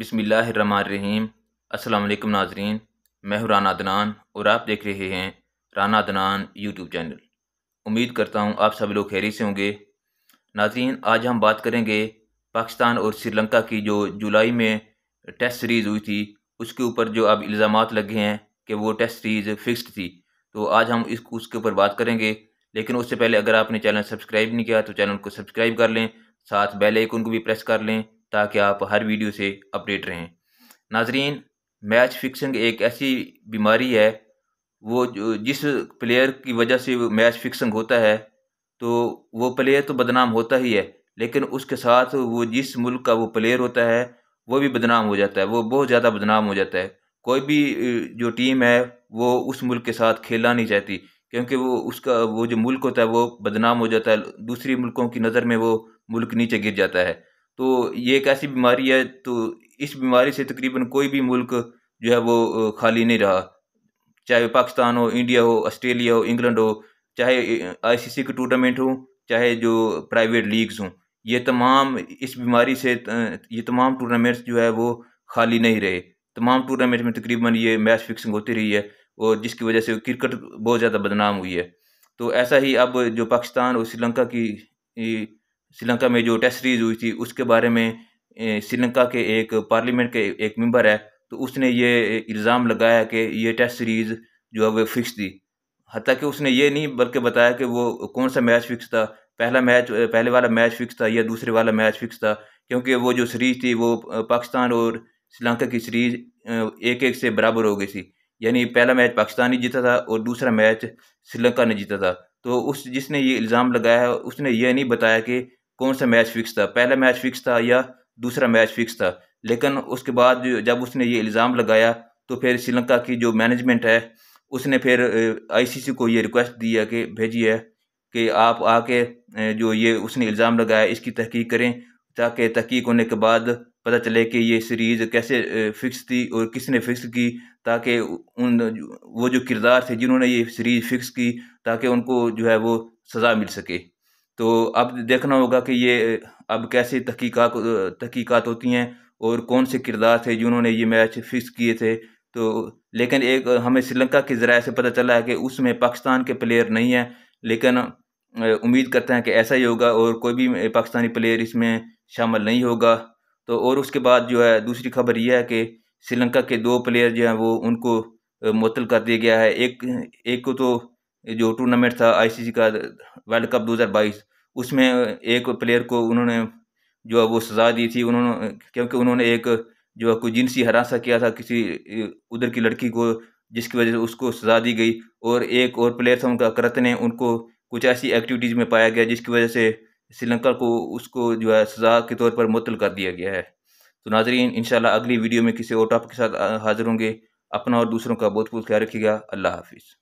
बिसमीम् अल्लाम नाजरीन मैं हूं राना अदनान और आप देख रहे हैं राना अदनान यूट्यूब चैनल उम्मीद करता हूं आप सब लोग खैरी से होंगे नाजरीन आज हम बात करेंगे पाकिस्तान और श्रीलंका की जो जुलाई में टेस्ट सीरीज़ हुई थी उसके ऊपर जो अब इल्ज़ाम लगे हैं कि वो टेस्ट सीरीज़ फ़िक्सड थी तो आज हम इस उसके ऊपर बात करेंगे लेकिन उससे पहले अगर आपने चैनल सब्सक्राइब नहीं किया तो चैनल को सब्सक्राइब कर लें साथ बेल आइकन को भी प्रेस कर लें ताकि आप हर वीडियो से अपडेट रहें नाजरीन मैच फिक्सिंग एक ऐसी बीमारी है वो जो जिस प्लेयर की वजह से मैच फिक्सिंग होता है तो वो प्लेयर तो बदनाम होता ही है लेकिन उसके साथ वो जिस मुल्क का वो प्लेयर होता है वो भी बदनाम हो जाता है वो बहुत ज़्यादा बदनाम हो जाता है कोई भी जो टीम है वो उस मुल्क के साथ खेलना नहीं चाहती क्योंकि वो उसका वो जो मुल्क होता है वो बदनाम हो जाता है दूसरी मुल्कों की नज़र में वो मुल्क नीचे गिर जाता है तो ये एक ऐसी बीमारी है तो इस बीमारी से तकरीबन कोई भी मुल्क जो है वो खाली नहीं रहा चाहे पाकिस्तान हो इंडिया हो ऑस्ट्रेलिया हो इंग्लैंड हो चाहे आईसीसी के टूर्नामेंट हो चाहे जो प्राइवेट लीग्स हों ये तमाम इस बीमारी से ये तमाम टूर्नामेंट्स जो है वो खाली नहीं रहे तमाम टूर्नामेंट में तकरीबन ये मैच फिक्सिंग होती रही है और जिसकी वजह से क्रिकेट बहुत ज़्यादा बदनाम हुई है तो ऐसा ही अब जो पाकिस्तान और श्रीलंका की श्रीलंका में जो टेस्ट सीरीज़ हुई थी उसके बारे में श्रीलंका के एक पार्लियामेंट के एक मेंबर है तो उसने ये इल्ज़ाम लगाया कि ये टेस्ट सीरीज़ जो है वह फिक्स थी हती कि उसने ये नहीं बल्कि बताया कि वो कौन सा मैच फिक्स था पहला मैच पहले वाला मैच फिक्स था या दूसरे वाला मैच फिक्स था क्योंकि वो जो सीरीज़ थी वो पाकिस्तान और श्रीलंका की सीरीज़ एक एक से बराबर हो गई थी यानी पहला मैच पाकिस्तान ने जीता था और दूसरा मैच श्रीलंका ने जीता था तो उस जिसने ये इल्ज़ाम लगाया उसने ये नहीं बताया कि कौन सा मैच फिक्स था पहला मैच फिक्स था या दूसरा मैच फिक्स था लेकिन उसके बाद जब उसने ये इल्ज़ाम लगाया तो फिर श्रीलंका की जो मैनेजमेंट है उसने फिर आईसीसी को ये रिक्वेस्ट दिया कि भेजी है कि आप आके जो ये उसने इल्ज़ाम लगाया इसकी तहकीक करें ताकि तहकीक होने के बाद पता चले कि ये सीरीज़ कैसे फिक्स थी और किसने फिक्स की ताकि उन वो जो किरदार थे जिन्होंने ये सीरीज़ फिक्स की ताकि उनको जो है वो सज़ा मिल सके तो अब देखना होगा कि ये अब कैसे तहकीक तहकीकत होती हैं और कौन से किरदार थे जिन्होंने ये मैच फिक्स किए थे तो लेकिन एक हमें श्रीलंका के ज़रा से पता चला है कि उसमें पाकिस्तान के प्लेयर नहीं हैं लेकिन उम्मीद करते हैं कि ऐसा ही होगा और कोई भी पाकिस्तानी प्लेयर इसमें शामिल नहीं होगा तो और उसके बाद जो है दूसरी खबर यह है कि श्रीलंका के दो प्लेयर जो हैं वो उनको मुतल कर दिया गया है एक एक को तो जो टूर्नामेंट था आईसीसी का वर्ल्ड कप 2022 उसमें एक प्लेयर को उन्होंने जो है वो सज़ा दी थी उन्होंने क्योंकि उन्होंने एक जो है कोई जिनसी हरासा किया था किसी उधर की लड़की को जिसकी वजह से उसको सज़ा दी गई और एक और प्लेयर था उनका करत ने उनको कुछ ऐसी एक्टिविटीज़ में पाया गया जिसकी वजह से श्रीलंका को उसको जो है सज़ा के तौर पर मुतल कर दिया गया है तो नाजरीन इन अगली वीडियो में किसी और टॉपिक के साथ हाजिर होंगे अपना और दूसरों का बहुत बहुत ख्याल रखिएगा अल्लाह हाफिज़